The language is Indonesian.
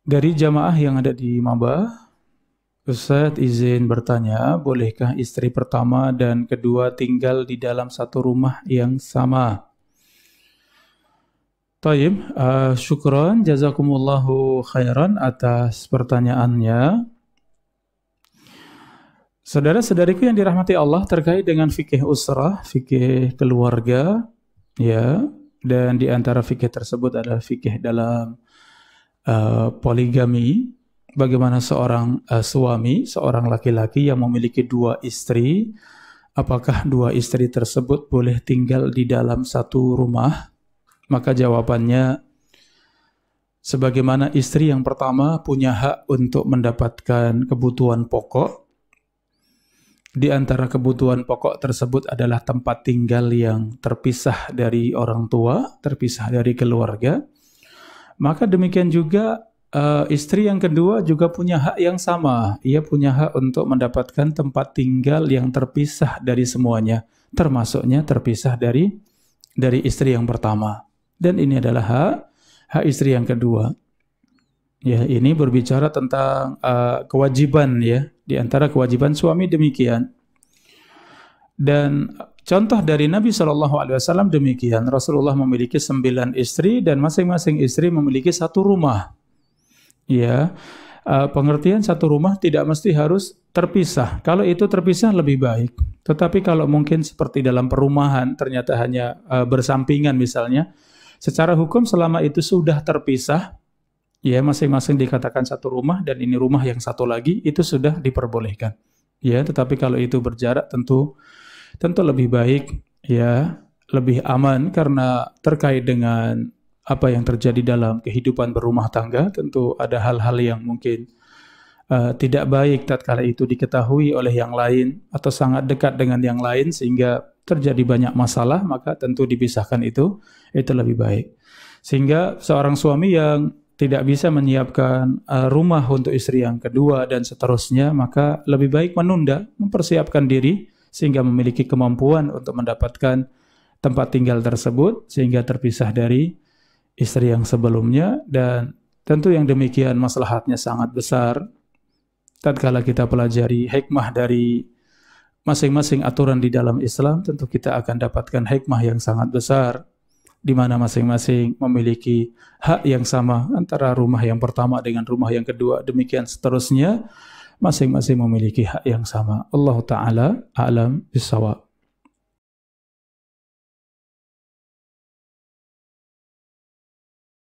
Dari jamaah yang ada di Maba, Ustaz izin bertanya, bolehkah istri pertama dan kedua tinggal di dalam satu rumah yang sama? Taib, uh, syukron, jazakumullahu khairan atas pertanyaannya. Saudara-saudariku yang dirahmati Allah terkait dengan fikih usrah, fikih keluarga, ya, dan di antara fikih tersebut adalah fikih dalam Eh, poligami, bagaimana seorang uh, suami, seorang laki-laki yang memiliki dua istri, apakah dua istri tersebut boleh tinggal di dalam satu rumah? Maka jawabannya sebagaimana istri yang pertama punya hak untuk mendapatkan kebutuhan pokok. Di antara kebutuhan pokok tersebut adalah tempat tinggal yang terpisah dari orang tua, terpisah dari keluarga. Maka demikian juga uh, istri yang kedua juga punya hak yang sama. Ia punya hak untuk mendapatkan tempat tinggal yang terpisah dari semuanya, termasuknya terpisah dari dari istri yang pertama. Dan ini adalah hak hak istri yang kedua. Ya, ini berbicara tentang uh, kewajiban ya, di antara kewajiban suami demikian. Dan Contoh dari Nabi Shallallahu Alaihi Wasallam demikian. Rasulullah memiliki sembilan istri dan masing-masing istri memiliki satu rumah. Ya, pengertian satu rumah tidak mesti harus terpisah. Kalau itu terpisah lebih baik. Tetapi kalau mungkin seperti dalam perumahan ternyata hanya eh, bersampingan misalnya, secara hukum selama itu sudah terpisah, ya masing-masing dikatakan satu rumah dan ini rumah yang satu lagi itu sudah diperbolehkan. Ya, tetapi kalau itu berjarak tentu tentu lebih baik ya lebih aman karena terkait dengan apa yang terjadi dalam kehidupan berumah tangga tentu ada hal-hal yang mungkin uh, tidak baik tatkala itu diketahui oleh yang lain atau sangat dekat dengan yang lain sehingga terjadi banyak masalah maka tentu dipisahkan itu itu lebih baik sehingga seorang suami yang tidak bisa menyiapkan uh, rumah untuk istri yang kedua dan seterusnya maka lebih baik menunda mempersiapkan diri sehingga memiliki kemampuan untuk mendapatkan tempat tinggal tersebut sehingga terpisah dari istri yang sebelumnya dan tentu yang demikian masalahnya sangat besar tatkala kita pelajari hikmah dari masing-masing aturan di dalam Islam tentu kita akan dapatkan hikmah yang sangat besar di mana masing-masing memiliki hak yang sama antara rumah yang pertama dengan rumah yang kedua demikian seterusnya masing-masing memiliki hak yang sama. Allah Ta'ala alam bisawab.